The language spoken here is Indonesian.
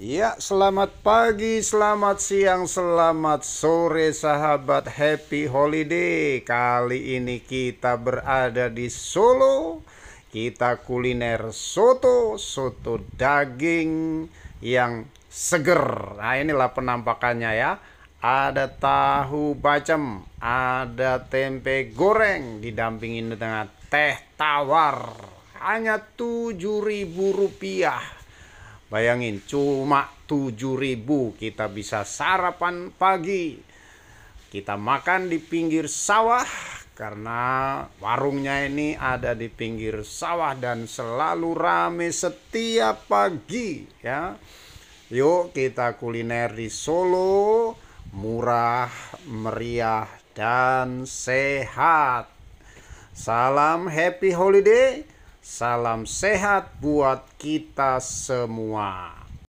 Ya, selamat pagi, selamat siang, selamat sore sahabat Happy Holiday. Kali ini kita berada di Solo. Kita kuliner soto, soto daging yang seger. Nah, inilah penampakannya ya. Ada tahu bacem, ada tempe goreng didampingin dengan teh tawar. Hanya 7.000 rupiah Bayangin cuma ribu kita bisa sarapan pagi. Kita makan di pinggir sawah karena warungnya ini ada di pinggir sawah dan selalu rame setiap pagi ya. Yuk kita kuliner di Solo, murah, meriah dan sehat. Salam happy holiday. Salam sehat buat kita semua.